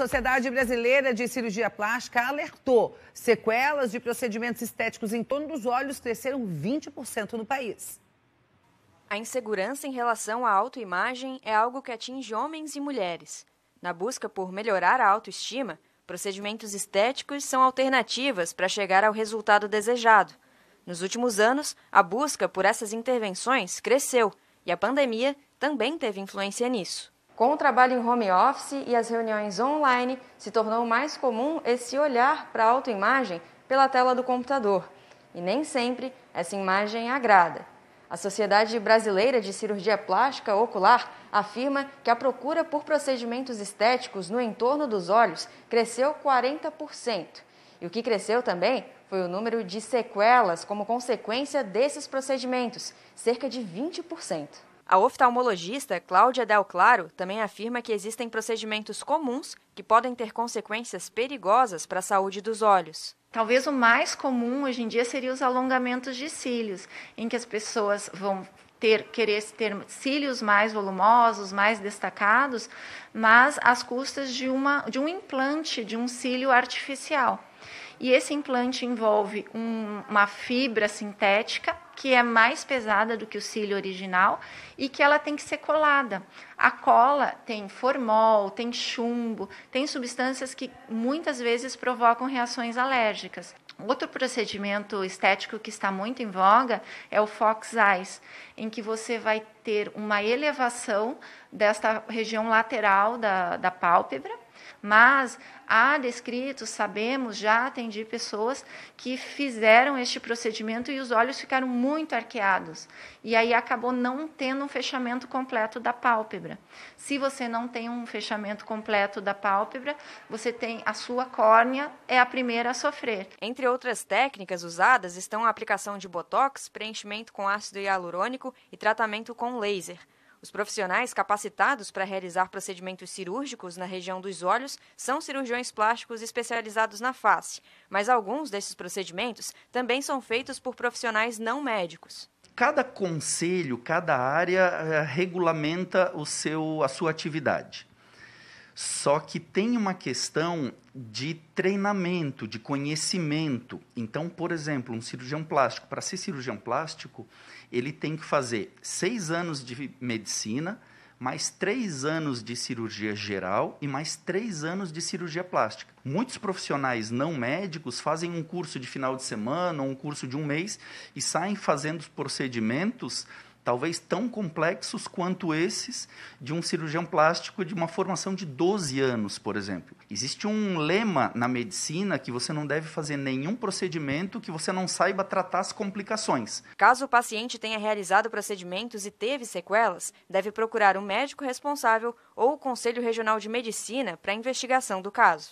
Sociedade Brasileira de Cirurgia Plástica alertou: sequelas de procedimentos estéticos em torno dos olhos cresceram 20% no país. A insegurança em relação à autoimagem é algo que atinge homens e mulheres. Na busca por melhorar a autoestima, procedimentos estéticos são alternativas para chegar ao resultado desejado. Nos últimos anos, a busca por essas intervenções cresceu e a pandemia também teve influência nisso. Com o trabalho em home office e as reuniões online, se tornou mais comum esse olhar para a autoimagem pela tela do computador. E nem sempre essa imagem agrada. A Sociedade Brasileira de Cirurgia Plástica Ocular afirma que a procura por procedimentos estéticos no entorno dos olhos cresceu 40%. E o que cresceu também foi o número de sequelas como consequência desses procedimentos, cerca de 20%. A oftalmologista Cláudia Del Claro também afirma que existem procedimentos comuns que podem ter consequências perigosas para a saúde dos olhos. Talvez o mais comum hoje em dia seria os alongamentos de cílios, em que as pessoas vão ter, querer ter cílios mais volumosos, mais destacados, mas às custas de, uma, de um implante, de um cílio artificial. E esse implante envolve um, uma fibra sintética que é mais pesada do que o cílio original e que ela tem que ser colada. A cola tem formol, tem chumbo, tem substâncias que muitas vezes provocam reações alérgicas. Outro procedimento estético que está muito em voga é o Fox Eyes, em que você vai ter uma elevação desta região lateral da, da pálpebra mas há descritos, sabemos, já atendi pessoas que fizeram este procedimento e os olhos ficaram muito arqueados. E aí acabou não tendo um fechamento completo da pálpebra. Se você não tem um fechamento completo da pálpebra, você tem a sua córnea é a primeira a sofrer. Entre outras técnicas usadas estão a aplicação de botox, preenchimento com ácido hialurônico e tratamento com laser. Os profissionais capacitados para realizar procedimentos cirúrgicos na região dos olhos são cirurgiões plásticos especializados na face, mas alguns desses procedimentos também são feitos por profissionais não médicos. Cada conselho, cada área eh, regulamenta o seu, a sua atividade. Só que tem uma questão de treinamento, de conhecimento. Então, por exemplo, um cirurgião plástico, para ser cirurgião plástico, ele tem que fazer seis anos de medicina, mais três anos de cirurgia geral e mais três anos de cirurgia plástica. Muitos profissionais não médicos fazem um curso de final de semana, um curso de um mês e saem fazendo os procedimentos talvez tão complexos quanto esses de um cirurgião plástico de uma formação de 12 anos, por exemplo. Existe um lema na medicina que você não deve fazer nenhum procedimento que você não saiba tratar as complicações. Caso o paciente tenha realizado procedimentos e teve sequelas, deve procurar o um médico responsável ou o Conselho Regional de Medicina para investigação do caso.